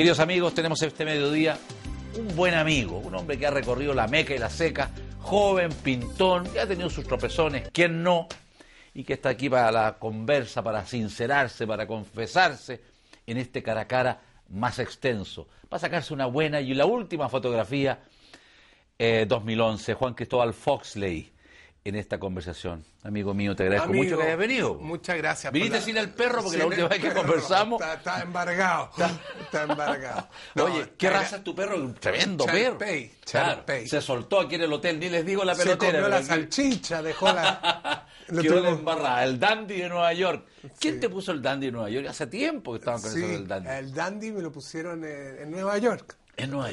Queridos amigos, tenemos este mediodía un buen amigo, un hombre que ha recorrido la meca y la seca, joven, pintón, que ha tenido sus tropezones, quien no, y que está aquí para la conversa, para sincerarse, para confesarse en este cara a cara más extenso. Va a sacarse una buena y la última fotografía 2011, eh, Juan Cristóbal Foxley en esta conversación. Amigo mío, te agradezco mucho que hayas venido. Muchas gracias. Viniste sin el perro porque la última vez que conversamos. Está, embargado. Está, embargado. Oye, ¿qué raza es tu perro? Un tremendo perro. se soltó aquí en el hotel, ni les digo la pelotera. Se comió la salchicha, dejó la. Lo embarrada. El dandy de Nueva York. ¿Quién te puso el dandy de Nueva York? Hace tiempo que estaban con el eso dandy. El dandy me lo pusieron en Nueva York.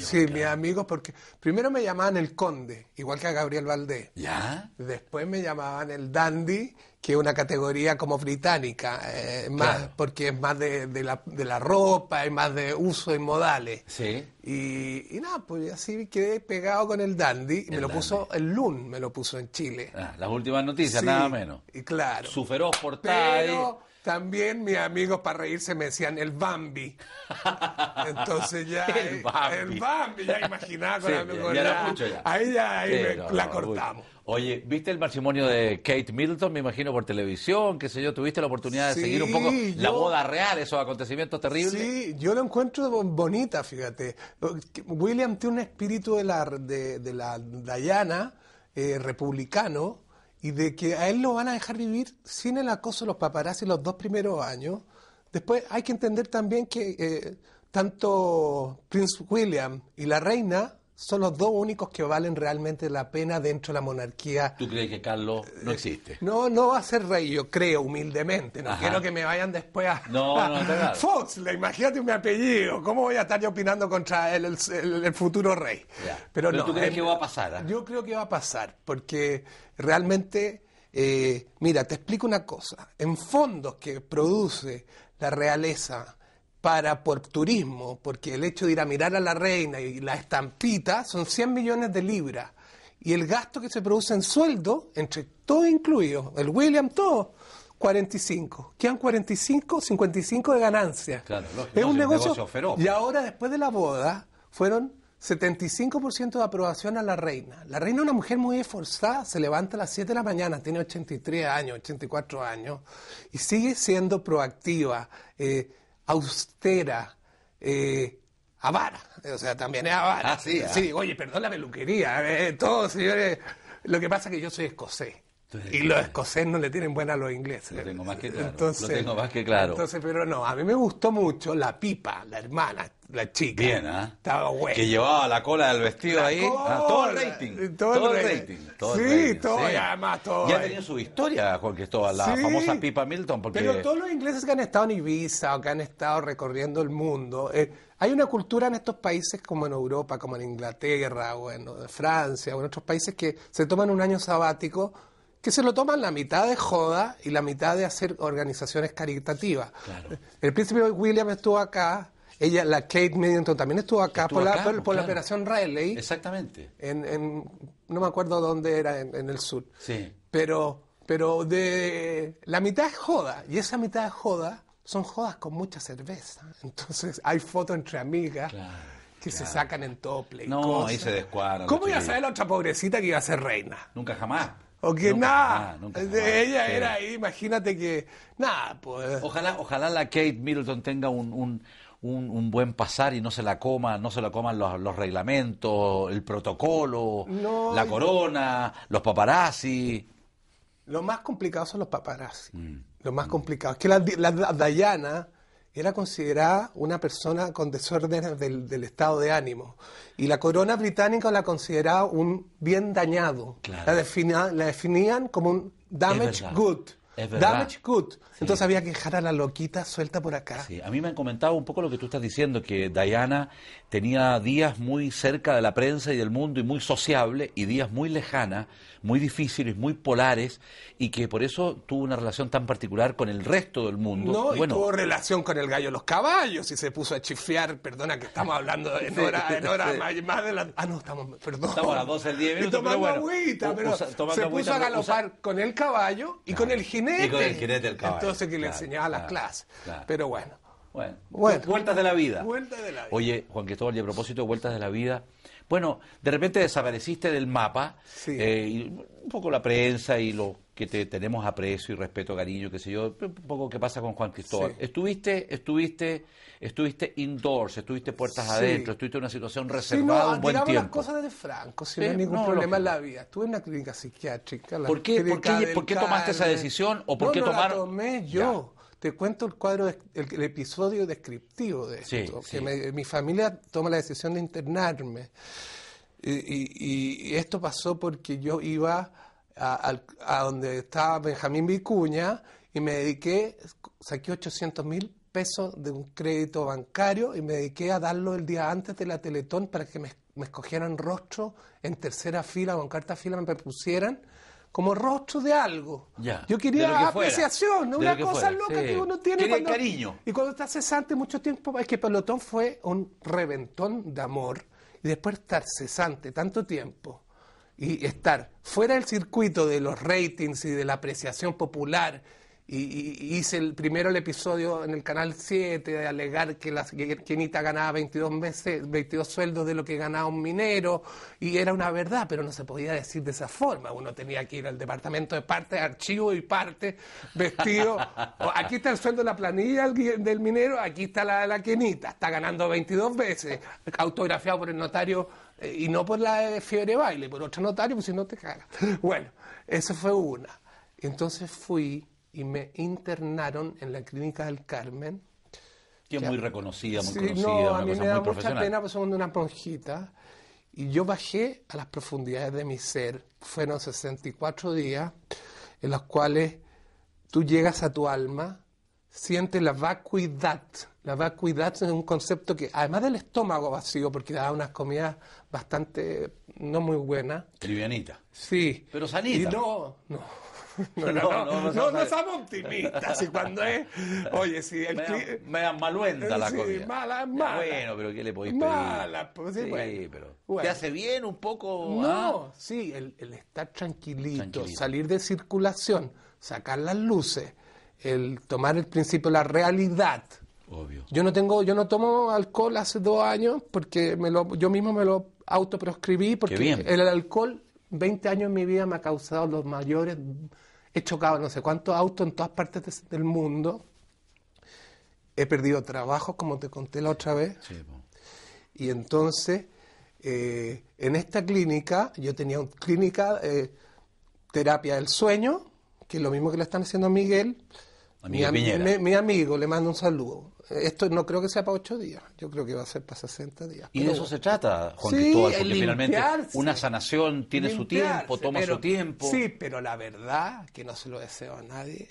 Sí, mis amigos, porque primero me llamaban el Conde, igual que a Gabriel Valdés. ¿Ya? Después me llamaban el Dandy, que es una categoría como británica, eh, más, porque es más de, la, de, la, ropa, es más de uso y modales. Sí. Y, nada, pues así quedé pegado con el Dandy, me lo puso el Lun, me lo puso en Chile. Ah, las últimas noticias, nada menos. Y claro. Su feroz también mis amigos para reírse me decían el Bambi. Entonces ya. el Bambi. ya imaginaba con sí, Ahí ya ahí la cortamos. Oye, ¿viste el matrimonio de Kate Middleton? Me imagino por televisión, qué sé yo. ¿Tuviste la oportunidad de seguir un poco la boda real, esos acontecimientos terribles? Sí, yo lo encuentro bonita, fíjate. William tiene un espíritu de la, de, la Dayana, eh, republicano y de que a él lo van a dejar vivir sin el acoso de los paparazzi los dos primeros años. Después hay que entender también que eh, tanto Prince William y la reina son los dos únicos que valen realmente la pena dentro de la monarquía. ¿Tú crees que Carlos no eh, existe? No, no va a ser rey, yo creo, humildemente. No quiero que me vayan después a... Fox, imagínate mi apellido. ¿Cómo voy a estar yo opinando contra el, el, futuro rey? Pero, ¿tú crees eh, que va a pasar? Ah? Yo creo que va a pasar, porque realmente... Eh, mira, te explico una cosa. En fondos que produce la realeza para por turismo, porque el hecho de ir a mirar a la reina y la estampita son 100 millones de libras. Y el gasto que se produce en sueldo, entre todo incluido, el William, todo, 45. Quedan 45, 55 de ganancia. es un negocio, y ahora, después de la boda, fueron 75% de aprobación a la reina. La reina es una mujer muy esforzada, se levanta a las 7 de la mañana, tiene 83 años, 84 años, y sigue siendo proactiva. Eh, austera, eh, avara. O sea, también es avara. Ah, sí, ah. oye, perdón la peluquería, eh, todo, señores. Lo que pasa es que yo soy escocés y los escoceses no le tienen buena a los ingleses. Lo tengo más que claro. Entonces, pero no, a mí me gustó mucho la pipa, la hermana, la chica. Bien, ¿eh? Estaba güey. Que llevaba la cola del vestido ahí. Ah, todo el rating. Eh, todo, el rating. sí, todo, sí. además todo. Ya tenía su historia, Juan Cristóbal, la famosa pipa Milton. Porque... Pero todos los ingleses que han estado en Ibiza o que han estado recorriendo el mundo. Eh, hay una cultura en estos países como en Europa, como en Inglaterra, o en Francia, o en otros países que se toman un año sabático que se lo toman la mitad de joda y la mitad de hacer organizaciones caritativas. El príncipe William estuvo acá, ella, la Kate Middleton también estuvo acá por, la, por, la operación Riley. Exactamente. En, en, no me acuerdo dónde era, en, el sur. Sí. Pero, pero de la mitad es joda y esa mitad es joda son jodas con mucha cerveza. Entonces hay fotos entre amigas que se sacan en tople. No, cosas. ahí se descuadran. ¿Cómo iba a saber la otra pobrecita que iba a ser reina? Nunca jamás. O que nada. ella era, imagínate que nada, pues. Ojalá, ojalá la Kate Middleton tenga un, buen pasar y no se la coma, no se la coman los, reglamentos, el protocolo, la corona, los paparazzi. Lo más complicado son los paparazzi. Mm. Lo más mm. complicado. Es que la, la, era considerada una persona con desórdenes del, estado de ánimo. Y la corona británica la consideraba un bien dañado. La, la, definían como un damage good. Damage good. Entonces había que dejar a la loquita suelta por acá. Sí, a mí me han comentado un poco lo que tú estás diciendo, que Diana tenía días muy cerca de la prensa y del mundo y muy sociable y días muy lejanas, muy difíciles, muy polares y que por eso tuvo una relación tan particular con el resto del mundo. No, y tuvo relación con el gallo de los caballos y se puso a chiflear, perdona que estamos hablando en hora, en más, de la... Ah, no, estamos, perdón. Estamos a las 12 del día Y tomando agüita, pero se puso a galopar con el caballo y con el el Entonces que le enseñaba las clases. Pero bueno. vueltas de la vida. Vueltas de la vida. Oye, Juan Cristóbal, y a propósito vueltas de la vida, bueno, de repente desapareciste del mapa, eh, un poco la prensa y lo que te tenemos aprecio y respeto, cariño, qué sé yo, un poco qué pasa con Juan Cristóbal. Estuviste, estuviste, estuviste indoors, estuviste puertas adentro, estuviste en una situación reservada un buen tiempo. las cosas de franco, sin no ningún problema en la vida. Estuve en una clínica psiquiátrica. ¿Por qué, tomaste esa decisión o por qué tomaron? La tomé yo. Te cuento el cuadro, el, episodio descriptivo de esto. que mi familia toma la decisión de internarme. y esto pasó porque yo iba a, donde estaba Benjamín Vicuña y me dediqué, saqué 800 mil pesos de un crédito bancario y me dediqué a darlo el día antes de la Teletón para que me, escogieran rostro en tercera fila, o en cuarta fila me pusieran como rostro de algo. Yo quería apreciación, una cosa loca que uno tiene. Cuando, cariño. Y cuando está cesante mucho tiempo, es que Pelotón fue un reventón de amor y después estar cesante tanto tiempo y estar fuera del circuito de los ratings y de la apreciación popular. Y, hice el primero el episodio en el canal 7 de alegar que la quinita ganaba 22 meses, 22 sueldos de lo que ganaba un minero y era una verdad, pero no se podía decir de esa forma. Uno tenía que ir al departamento de parte archivo y parte vestido. Aquí está el sueldo de la planilla del minero, aquí está la, la quinita, está ganando 22 veces, autografiado por el notario y no por la de fiebre baile, por otro notario, pues si no te cagas. Bueno, eso fue una. Entonces fui y me internaron en la clínica del Carmen. Que es muy reconocida, muy conocida, me mucha pena, son de una Y yo bajé a las profundidades de mi ser. Fueron 64 días en los cuales tú llegas a tu alma siente la vacuidad. La vacuidad es un concepto que, además del estómago vacío, porque da unas comidas bastante no muy buenas. Trivianita. Sí. Pero sanita. Y no, no. No, no, no, no, no, no optimistas. Y cuando es, oye, si el me, da maluenta la comida. Mala, mala. Bueno, pero ¿qué le podéis pedir? Mala, pues, sí, pero. ¿Te hace bien un poco? No, ah? sí, el, estar tranquilito, salir de circulación, sacar las luces, el tomar el principio la realidad. Obvio. Yo no tengo, yo no tomo alcohol hace dos años porque me lo, yo mismo me lo autoproscribí... porque el alcohol 20 años en mi vida me ha causado los mayores, he chocado no sé cuántos autos en todas partes del mundo, he perdido trabajo como te conté la otra vez sí, y entonces eh, en esta clínica yo tenía una clínica eh, terapia del sueño que es lo mismo que le están haciendo a Miguel mi, amigo, le mando un saludo. Esto no creo que sea para ocho días, yo creo que va a ser para 60 días. Y de eso se trata, Juan Cristóbal, porque finalmente una sanación tiene su tiempo, toma su tiempo. Sí, pero la verdad, que no se lo deseo a nadie,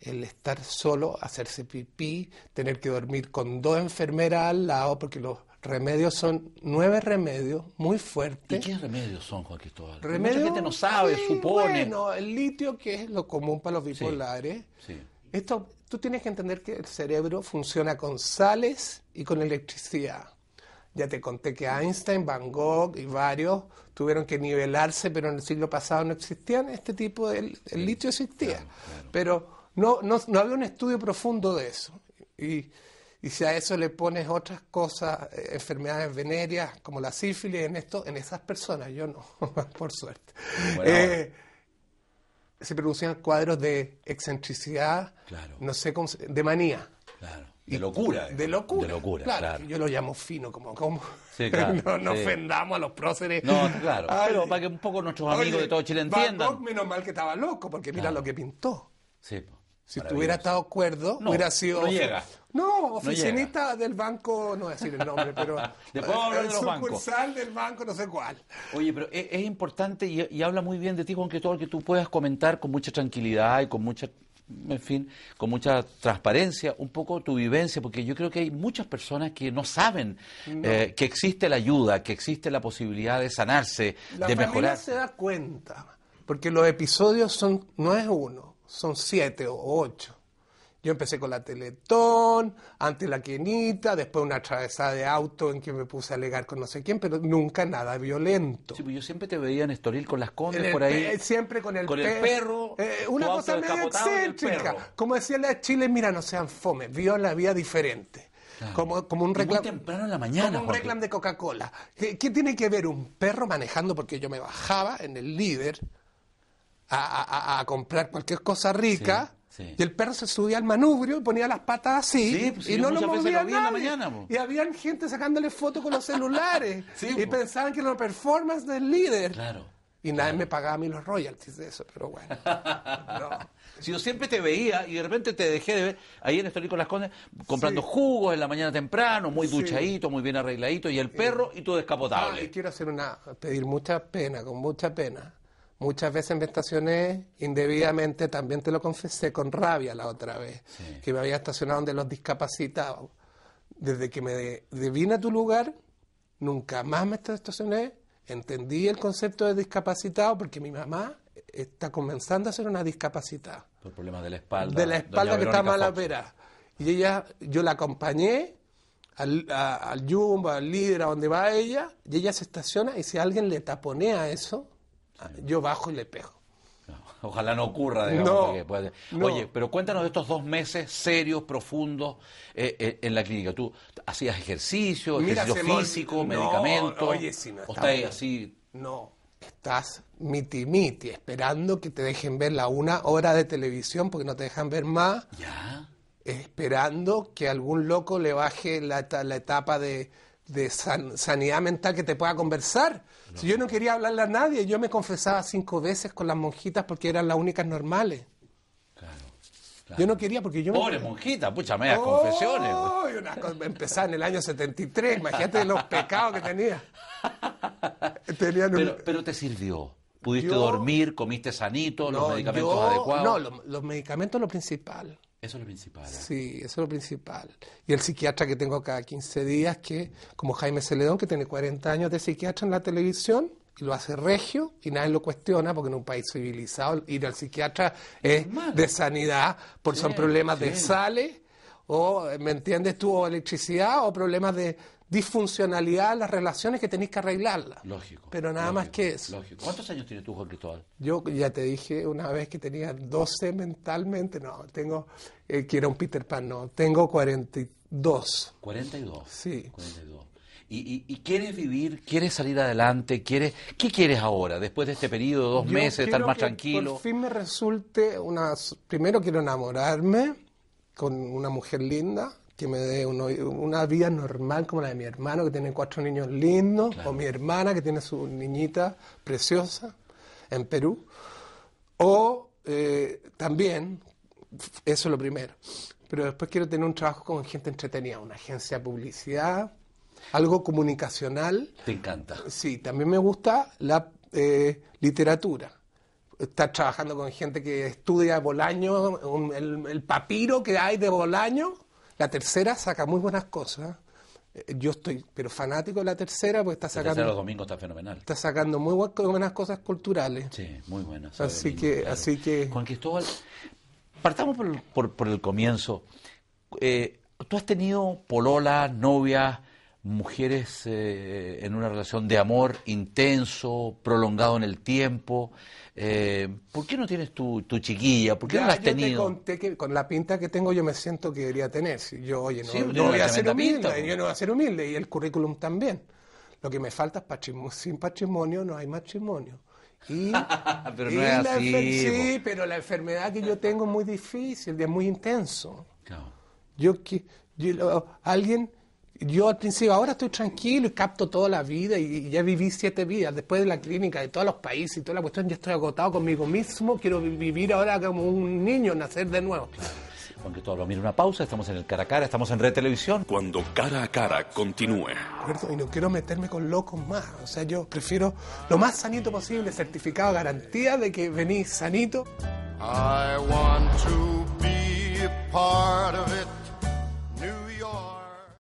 el estar solo, hacerse pipí, tener que dormir con dos enfermeras al lado, porque los remedios son nueve remedios muy fuertes. ¿Y qué remedios son, Juan Cristóbal? Mucha gente no sabe, supone. el litio, que es lo común para los bipolares. sí. Esto, tú tienes que entender que el cerebro funciona con sales y con electricidad. Ya te conté que Einstein, Van Gogh y varios tuvieron que nivelarse, pero en el siglo pasado no existían este tipo de... litio existía, pero no, no, no, había un estudio profundo de eso. Y, si a eso le pones otras cosas, eh, enfermedades venéreas como la sífilis, en esto, en esas personas, yo no, por suerte. Eh, se producían cuadros de excentricidad, no sé cómo, de manía. De locura. De locura. claro. Yo lo llamo fino, como. como no, no ofendamos a los próceres. No, claro. Ay, para que un poco nuestros amigos de todo Chile entiendan. menos mal que estaba loco, porque mira lo que pintó. Sí, si tuviera estado cuerdo, hubiera sido. No no, oficinista del banco, no voy a decir el nombre, pero de eh, sucursal del banco, no sé cuál. Oye, pero e, es, importante y, habla muy bien de ti, Juan lo que tú puedas comentar con mucha tranquilidad y con mucha, en fin, con mucha transparencia un poco tu vivencia, porque yo creo que hay muchas personas que no saben eh, que existe la ayuda, que existe la posibilidad de sanarse, de mejorar. se da cuenta, porque los episodios son no es uno, son siete o ocho. Yo empecé con la Teletón, antes la Quenita, después una travesada de auto en que me puse a alegar con no sé quién, pero nunca nada violento. Sí, pues yo siempre te veía en Estoril con las condes por ahí. Siempre con el, perro. Eh, una cosa medio excéntrica. Como decía la Chile, mira, no sean fome, vio la vida diferente. Como, como, un reclamo temprano en la mañana. Como un reclam de Coca-Cola. ¿Qué, tiene que ver un perro manejando? Porque yo me bajaba en el líder a, comprar cualquier cosa rica. Y el perro se subía al manubrio y ponía las patas así pues y no lo movía bien y habían gente sacándole fotos con los celulares y pensaban que era una performance del líder. Claro. Y nadie me pagaba a mí los royalties de eso, pero bueno. no. Si yo siempre te veía y de repente te dejé de ver, ahí en Estorico Las Condes, comprando jugos en la mañana temprano, muy duchadito, muy bien arregladito, y el perro y todo descapotable. y quiero hacer una, pedir mucha pena, con mucha pena, muchas veces me estacioné indebidamente, también te lo confesé con rabia la otra vez, que me había estacionado donde los discapacitados. Desde que me vine a tu lugar, nunca más me estacioné, entendí el concepto de discapacitado porque mi mamá está comenzando a ser una discapacitada. Por problemas de la espalda. De la espalda que está mal operada. Y ella, yo la acompañé al, al Jumbo, al líder, a donde va ella, y ella se estaciona y si alguien le taponea eso, yo bajo y le pejo Ojalá no ocurra, digamos. Oye, pero cuéntanos de estos dos meses serios, profundos, eh, eh, en la clínica. ¿Tú hacías ejercicio, ejercicio físico, medicamento Oye, si no estás así? No, estás miti esperando que te dejen ver la una hora de televisión porque no te dejan ver más. Ya. Esperando que algún loco le baje la etapa de de sanidad mental que te pueda conversar. Si yo no quería hablarle a nadie, yo me confesaba cinco veces con las monjitas porque eran las únicas normales. Yo no quería porque yo... Pobre monjita, pucha, medias confesiones. Una... Empezaba en el año 73, imagínate los pecados que tenía. pero, te sirvió. ¿Pudiste dormir? ¿Comiste sanito? ¿Los medicamentos adecuados? No, los, los medicamentos lo principal. Eso es lo principal. ¿eh? Sí, eso es lo principal. Y el psiquiatra que tengo cada 15 días, que como Jaime Celedón, que tiene 40 años de psiquiatra en la televisión, y lo hace regio y nadie lo cuestiona porque en un país civilizado ir al psiquiatra es de sanidad, por son problemas de sales o, ¿me entiendes tú? electricidad o problemas de, disfuncionalidad las relaciones que tenéis que arreglarla. Lógico. Pero nada más que eso. Lógico. ¿Cuántos años tienes tú, Juan Cristóbal? Yo ya te dije una vez que tenía 12 mentalmente, no, tengo, eh, quiero un Peter Pan, no, tengo 42. 42. Sí. 42. Y, y, y, quieres vivir, quieres salir adelante, quieres, ¿qué quieres ahora, después de este periodo, dos meses, estar más tranquilo? Por fin me resulte primero quiero enamorarme con una mujer linda, que me dé una vida normal como la de mi hermano que tiene cuatro niños lindos, o mi hermana que tiene su niñita preciosa en Perú. O eh, también, eso es lo primero, pero después quiero tener un trabajo con gente entretenida, una agencia de publicidad, algo comunicacional. Te encanta. Sí, también me gusta la eh, literatura estar trabajando con gente que estudia Bolaño, el, papiro que hay de Bolaño, la tercera saca muy buenas cosas. Eh, yo estoy, pero fanático de la tercera, pues está sacando. los domingos está fenomenal. Está sacando muy buenas cosas culturales. Sí, muy buenas. Así que, así que. Juan Cristóbal, partamos por, el comienzo. Eh, ¿Tú has tenido polola, novias, mujeres eh, en una relación de amor intenso, prolongado en el tiempo. Eh, ¿Por qué no tienes tu, chiquilla? ¿Por qué no la has tenido? que con la pinta que tengo yo me siento que debería tener. Yo, oye, no, voy a ser humilde, yo no voy a ser humilde y el currículum también. Lo que me falta es patrimonio. Sin patrimonio no hay matrimonio. pero no es así. Sí, pero la enfermedad que yo tengo es muy difícil, es muy intenso. Yo, que, yo, alguien yo al principio, ahora estoy tranquilo y capto toda la vida y, ya viví siete vidas. Después de la clínica, de todos los países y toda la cuestión, ya estoy agotado conmigo mismo. Quiero vivir ahora como un niño, nacer de nuevo. todo lo mira una pausa, estamos en el cara a cara, estamos en Red Televisión. Cuando cara a cara continúe. Y no quiero meterme con locos más, o sea, yo prefiero lo más sanito posible, certificado, garantía de que venís sanito. I want to be part of it.